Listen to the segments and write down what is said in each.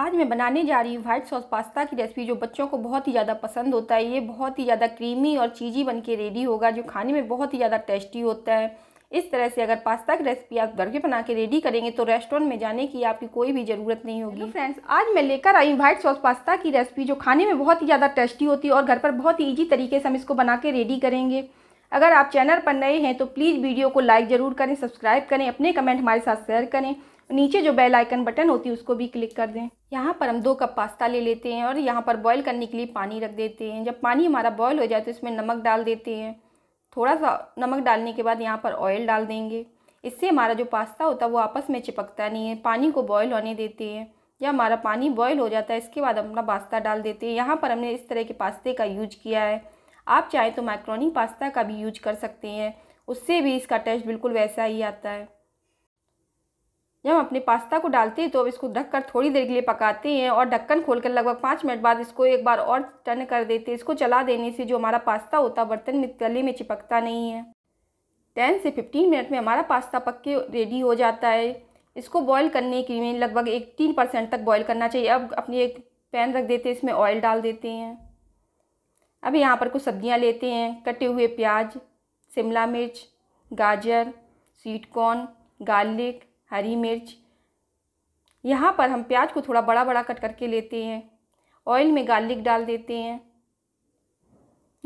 आज मैं बनाने जा रही हूँ वाइट सॉस पास्ता की रेसिपी जो बच्चों को बहुत ही ज़्यादा पसंद होता है ये बहुत ही ज़्यादा क्रीमी और चीज़ी बन के रेडी होगा जो खाने में बहुत ही ज़्यादा टेस्टी होता है इस तरह से अगर पास्ता की रेसिपी आप घर के बना के रेडी करेंगे तो रेस्टोरेंट में जाने की आपकी कोई भी ज़रूरत नहीं होगी फ्रेंड्स आज मैं लेकर आई हूँ व्हाइट सॉस पास्ता की रेसिपी जो खाने में बहुत ही ज़्यादा टेस्टी होती है और घर पर बहुत ही ईजी तरीके से हम इसको बना के रेडी करेंगे अगर आप चैनल पर नए हैं तो प्लीज़ वीडियो को लाइक ज़रूर करें सब्सक्राइब करें अपने कमेंट हमारे साथ शेयर करें नीचे जो बेल आइकन बटन होती है उसको भी क्लिक कर दें यहाँ पर हम दो कप पास्ता ले लेते हैं और यहाँ पर बॉईल करने के लिए पानी रख देते हैं जब पानी हमारा बॉयल हो जाए तो इसमें नमक डाल देते हैं थोड़ा सा नमक डालने के बाद यहाँ पर ऑयल डाल देंगे इससे हमारा जो पास्ता होता है वो आपस में चिपकता नहीं है पानी को बॉयल होने देते हैं या हमारा पानी बॉयल हो जाता है इसके बाद अपना पास्ता डाल देते हैं यहाँ पर हमने इस तरह के पास्ते का यूज किया है आप चाहें तो माइक्रोनी पास्ता का भी यूज कर सकते हैं उससे भी इसका टेस्ट बिल्कुल वैसा ही आता है जब हम अपने पास्ता को डालते हैं तो अब इसको ढककर थोड़ी देर के लिए पकाते हैं और ढक्कन खोलकर लगभग पाँच मिनट बाद इसको एक बार और टर्न कर देते हैं इसको चला देने से जो हमारा पास्ता होता है बर्तन में तले में चिपकता नहीं है टेन से फिफ्टीन मिनट में हमारा पास्ता पक के रेडी हो जाता है इसको बॉयल करने के लिए लगभग एक परसेंट तक बॉयल करना चाहिए अब अपनी एक पैन रख देते हैं इसमें ऑयल डाल देते हैं अब यहाँ पर कुछ सब्जियाँ लेते हैं कटे हुए प्याज शिमला मिर्च गाजर स्वीट कॉर्न गार्लिक हरी मिर्च यहाँ पर हम प्याज को थोड़ा बड़ा बड़ा कट करके लेते हैं ऑयल में गार्लिक डाल देते हैं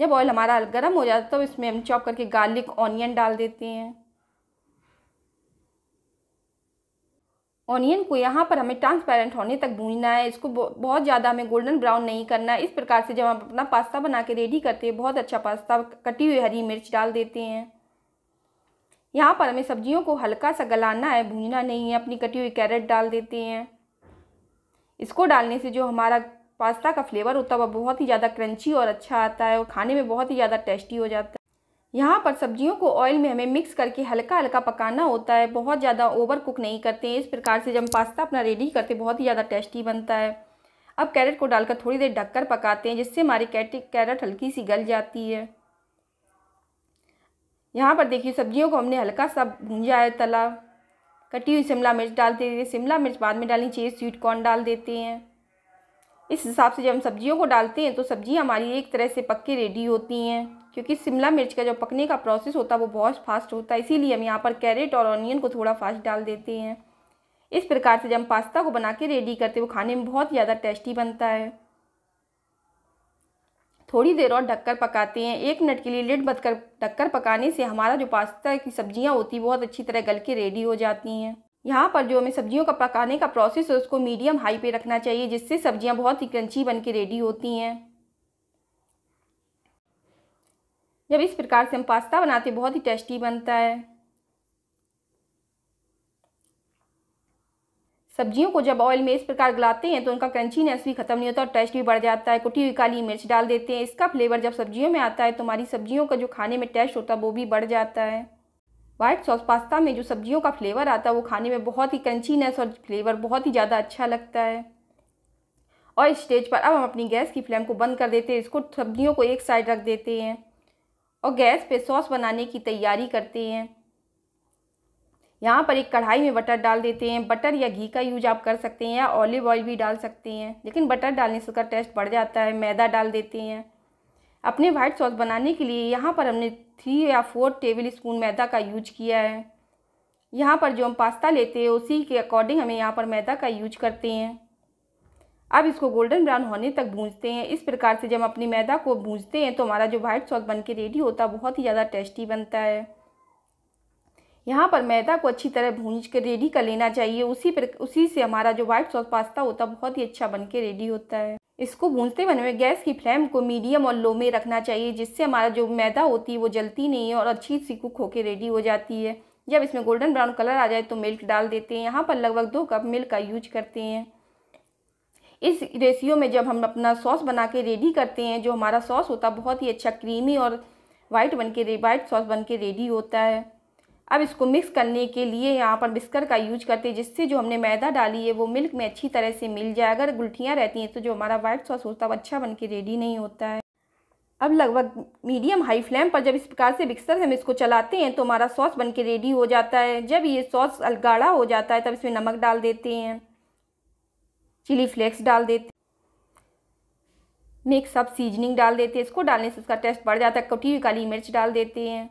जब ऑयल हमारा गर्म हो जाता है तो इसमें हम चॉप करके गार्लिक ऑनियन डाल देते हैं ऑनियन को यहाँ पर हमें ट्रांसपेरेंट होने तक भूनना है इसको बहुत ज़्यादा हमें गोल्डन ब्राउन नहीं करना है इस प्रकार से जब हम अपना पास्ता बना के रेडी करते हैं बहुत अच्छा पास्ता कटी हुई हरी मिर्च डाल देते हैं यहाँ पर हमें सब्जियों को हल्का सा गलाना है भूनना नहीं है अपनी कटी हुई कैरेट डाल देते हैं इसको डालने से जो हमारा पास्ता का फ्लेवर होता है वह बहुत ही ज़्यादा क्रंची और अच्छा आता है और खाने में बहुत ही ज़्यादा टेस्टी हो जाता है यहाँ पर सब्जियों को ऑयल में हमें मिक्स करके हल्का हल्का पकाना होता है बहुत ज़्यादा ओवर कुक नहीं करते हैं इस प्रकार से जब हम पास्ता अपना रेडी करते बहुत ही ज़्यादा टेस्टी बनता है अब कैरेट को डालकर थोड़ी देर ढककर पकाते हैं जिससे हमारी कैरेट हल्की सी गल जाती है यहाँ पर देखिए सब्जियों को हमने हल्का सा भूंजा है तला कटी हुई शिमला मिर्च डालते देते शिमला मिर्च बाद में डालनी चाहिए स्वीट कॉर्न डाल देते हैं इस हिसाब से जब हम सब्जियों को डालते हैं तो सब्जी हमारी एक तरह से पक के रेडी होती हैं क्योंकि शिमला मिर्च का जो पकने का प्रोसेस होता है वो बहुत फास्ट होता है इसीलिए हम यहाँ पर कैरेट और ऑनियन को थोड़ा फास्ट डाल देते हैं इस प्रकार से जब हम पास्ता को बना के रेडी करते हैं वो खाने में बहुत ज़्यादा टेस्टी बनता है थोड़ी देर और ढककर पकाते हैं एक मिनट के लिए लिड बदकर ढककर पकाने से हमारा जो पास्ता की सब्जियां होती है बहुत अच्छी तरह गल के रेडी हो जाती हैं यहाँ पर जो हमें सब्जियों का पकाने का प्रोसेस है उसको मीडियम हाई पे रखना चाहिए जिससे सब्जियाँ बहुत ही क्रंची बन के रेडी होती हैं जब इस प्रकार से हम पास्ता बनाते बहुत ही टेस्टी बनता है सब्जियों को जब ऑयल में इस प्रकार गलाते हैं तो उनका क्रंचीनेस भी खत्म नहीं होता और टेस्ट भी बढ़ जाता है कुटी हुई काली मिर्च डाल देते हैं इसका फ्लेवर जब सब्जियों में आता है तो हमारी सब्जियों का जो खाने में टेस्ट होता है वो भी बढ़ जाता है व्हाइट सॉस पास्ता में जो सब्जियों का फ्लेवर आता है वो खाने में बहुत ही क्रंचीनेस और फ्लेवर बहुत ही ज़्यादा अच्छा लगता है और इस स्टेज पर अब हम अपनी गैस की फ्लेम को बंद कर देते हैं इसको सब्जियों को एक साइड रख देते हैं और गैस पे सॉस बनाने की तैयारी करते हैं यहाँ पर एक कढ़ाई में बटर डाल देते हैं बटर या घी का यूज आप कर सकते हैं या ऑलिव ऑयल भी डाल सकते हैं लेकिन बटर डालने से उसका टेस्ट बढ़ जाता है मैदा डाल देते हैं अपने वाइट सॉस बनाने के लिए यहाँ पर हमने थ्री या फोर टेबल स्पून मैदा का यूज किया है यहाँ पर जो हम पास्ता लेते हैं उसी के अकॉर्डिंग हमें यहाँ पर मैदा का यूज करते हैं अब इसको गोल्डन ब्राउन होने तक भूंजते हैं इस प्रकार से जब हम अपनी मैदा को भूंजते हैं तो हमारा जो व्हाइट सॉस बन के रेडी होता है बहुत ही ज़्यादा टेस्टी बनता है यहाँ पर मैदा को अच्छी तरह भूंज कर रेडी कर लेना चाहिए उसी पर उसी से हमारा जो व्हाइट सॉस पास्ता होता है बहुत ही अच्छा बन के रेडी होता है इसको भूनते बने हुए गैस की फ्लेम को मीडियम और लो में रखना चाहिए जिससे हमारा जो मैदा होती है वो जलती नहीं है और अच्छी सी कुक होकर रेडी हो जाती है जब इसमें गोल्डन ब्राउन कलर आ जाए तो मिल्क डाल देते हैं यहाँ पर लगभग दो कप मिल्क का यूज करते हैं इस रेसियो में जब हम अपना सॉस बना के रेडी करते हैं जो हमारा सॉस होता है बहुत ही अच्छा क्रीमी और वाइट बन के वाइट सॉस बन के रेडी होता है अब इसको मिक्स करने के लिए यहाँ पर बिस्कर का यूज करते हैं जिससे जो हमने मैदा डाली है वो मिल्क में अच्छी तरह से मिल जाए अगर गुलटियाँ रहती हैं तो जो हमारा वाइट सॉस होता है वो अच्छा बन के रेडी नहीं होता है अब लगभग मीडियम हाई फ्लेम पर जब इस प्रकार से मिक्सर हम इसको चलाते हैं तो हमारा सॉस बन के रेडी हो जाता है जब ये सॉस गाढ़ा हो जाता है तब इसमें नमक डाल देते हैं चिली फ्लेक्स डाल देते मिक्स अब सीजनिंग डाल देते हैं इसको डालने से इसका टेस्ट बढ़ जाता है कटी हुई काली मिर्च डाल देते हैं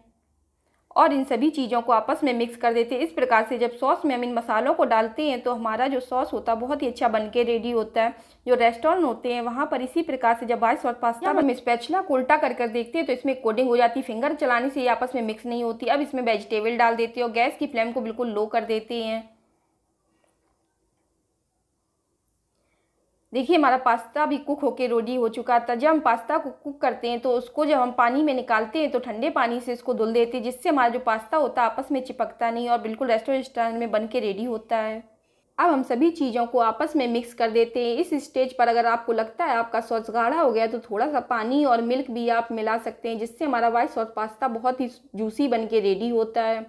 और इन सभी चीज़ों को आपस में मिक्स कर देते हैं इस प्रकार से जब सॉस में हम इन मसालों को डालते हैं तो हमारा जो सॉस होता है बहुत ही अच्छा बन के रेडी होता है जो रेस्टोरेंट होते हैं वहाँ पर इसी प्रकार से जब आइस और पास्ता हम स्पेचला को उल्टा कर कर देखते हैं तो इसमें कोडिंग हो जाती है फिंगर चलाने से ये आपस में मिक्स नहीं होती अब इसमें वेजिटेबल डाल देते हैं और गैस की फ्लेम को बिल्कुल लो कर देते हैं देखिए हमारा पास्ता भी कुक होके रेडी हो चुका था जब हम पास्ता को कुक करते हैं तो उसको जब हम पानी में निकालते हैं तो ठंडे पानी से इसको धुल देते हैं जिससे हमारा जो पास्ता होता है आपस में चिपकता नहीं और बिल्कुल रेस्टोरेंट स्टाइल में बन के रेडी होता है अब हम सभी चीज़ों को आपस में मिक्स कर देते हैं इस स्टेज पर अगर आपको लगता है आपका सॉस गाढ़ा हो गया तो थोड़ा सा पानी और मिल्क भी आप मिला सकते हैं जिससे हमारा वाइट सॉस पास्ता बहुत ही जूसी बन के रेडी होता है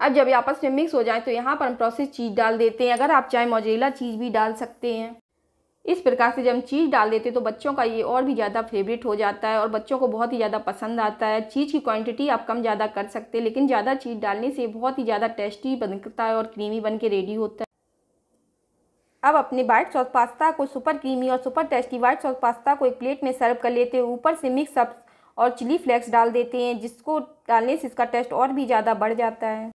अब जब आपस में मिक्स हो जाए तो यहाँ पर हम प्रोसेस चीज़ डाल देते हैं अगर आप चाहे मोजेला चीज़ भी डाल सकते हैं इस प्रकार से जब हम चीज़ डाल देते हैं तो बच्चों का ये और भी ज़्यादा फेवरेट हो जाता है और बच्चों को बहुत ही ज़्यादा पसंद आता है चीज़ की क्वांटिटी आप कम ज़्यादा कर सकते हैं लेकिन ज़्यादा चीज़ डालने से बहुत ही ज़्यादा टेस्टी बनता है और क्रीमी बन के रेडी होता है अब अपने वाइट सॉस पास्ता को सुपर क्रीमी और super tasty white sauce pasta को एक प्लेट में सर्व कर लेते हैं ऊपर से मिक्स अप और चिली फ्लेक्स डाल देते हैं जिसको डालने से इसका टेस्ट और भी ज़्यादा बढ़ जाता है